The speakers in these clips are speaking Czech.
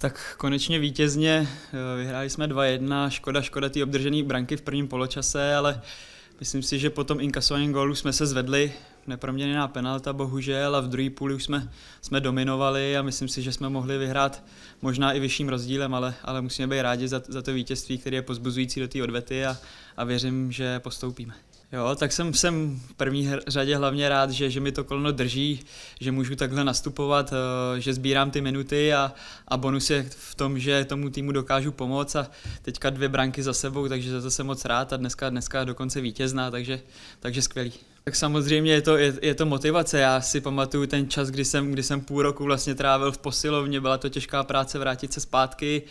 Tak konečně vítězně eh, vyhráli jsme 2-1, škoda, škoda ty obdržené branky v prvním poločase, ale myslím si, že po tom inkasovaném gólu jsme se zvedli, neproměněná penalta bohužel a v druhé půli už jsme, jsme dominovali a myslím si, že jsme mohli vyhrát možná i vyšším rozdílem, ale, ale musíme být rádi za, za to vítězství, které je pozbuzující do té odvety a, a věřím, že postoupíme. Jo, tak jsem, jsem v první řadě hlavně rád, že, že mi to koleno drží, že můžu takhle nastupovat, eh, že sbírám ty minuty a, a bonus je v tom, že tomu týmu dokážu pomoct a teďka dvě branky za sebou, takže za to jsem moc rád a dneska, dneska dokonce vítězná, takže, takže skvělý. Tak samozřejmě je to, je, je to motivace. Já si pamatuju ten čas, kdy jsem, kdy jsem půl roku vlastně trávil v posilovně, byla to těžká práce vrátit se zpátky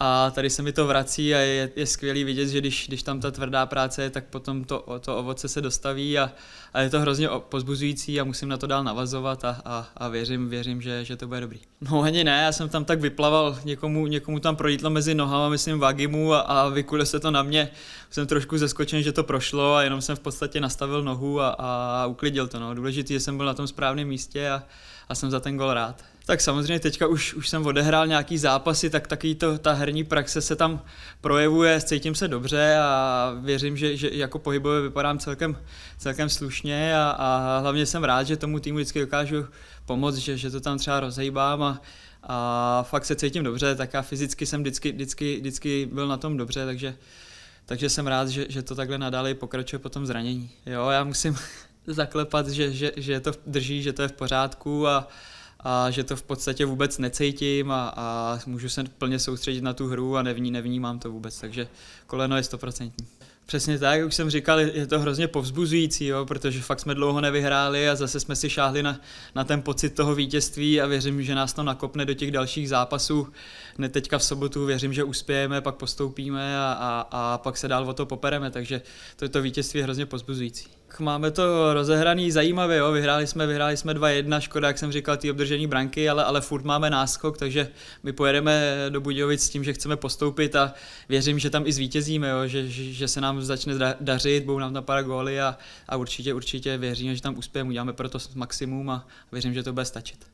a tady se mi to vrací a je, je skvělý vidět, že když, když tam ta tvrdá práce je, tak potom to, to ovoce se dostaví a, a je to hrozně pozbuzující a musím na to dál navazovat a, a, a věřím, věřím že, že to bude dobrý. No ani ne, já jsem tam tak vyplaval, někomu, někomu tam projítlo mezi nohama, myslím vagimu a, a vykule se to na mě. Jsem trošku zeskočen, že to prošlo a jenom jsem v podstatě nastavil nohu a, a uklidil to. No. Důležité, že jsem byl na tom správném místě a, a jsem za ten gol rád. Tak samozřejmě teďka už, už jsem odehrál nějaký zápasy, tak taky to, ta herní praxe se tam projevuje, cítím se dobře a věřím, že, že jako pohybově vypadám celkem, celkem slušně a, a hlavně jsem rád, že tomu týmu vždycky dokážu pomoct, že, že to tam třeba rozhejbám a, a fakt se cítím dobře, tak já fyzicky jsem vždycky, vždycky, vždycky byl na tom dobře, takže, takže jsem rád, že, že to takhle nadále pokračuje po tom zranění. Jo, já musím zaklepat, že, že, že to drží, že to je v pořádku a, a že to v podstatě vůbec necítím a, a můžu se plně soustředit na tu hru a nevní, nevnímám to vůbec, takže koleno je stoprocentní. Přesně tak, jak už jsem říkal, je to hrozně povzbuzující, jo, protože fakt jsme dlouho nevyhráli a zase jsme si šáhli na, na ten pocit toho vítězství a věřím, že nás to nakopne do těch dalších zápasů. Ne teďka v sobotu věřím, že uspějeme, pak postoupíme a, a, a pak se dál o to popereme, takže to, to vítězství je hrozně povzbuzující máme to rozehraný zajímavě, jo. vyhráli jsme, vyhráli jsme 2-1, škoda, jak jsem říkal, ty obdržení branky, ale, ale furt máme náskok, takže my pojedeme do Budějovic s tím, že chceme postoupit a věřím, že tam i zvítězíme, jo. Že, že, se nám začne dařit, budou nám tam padat góly a, a určitě, určitě věřím, že tam uspějeme, uděláme to maximum a věřím, že to bude stačit.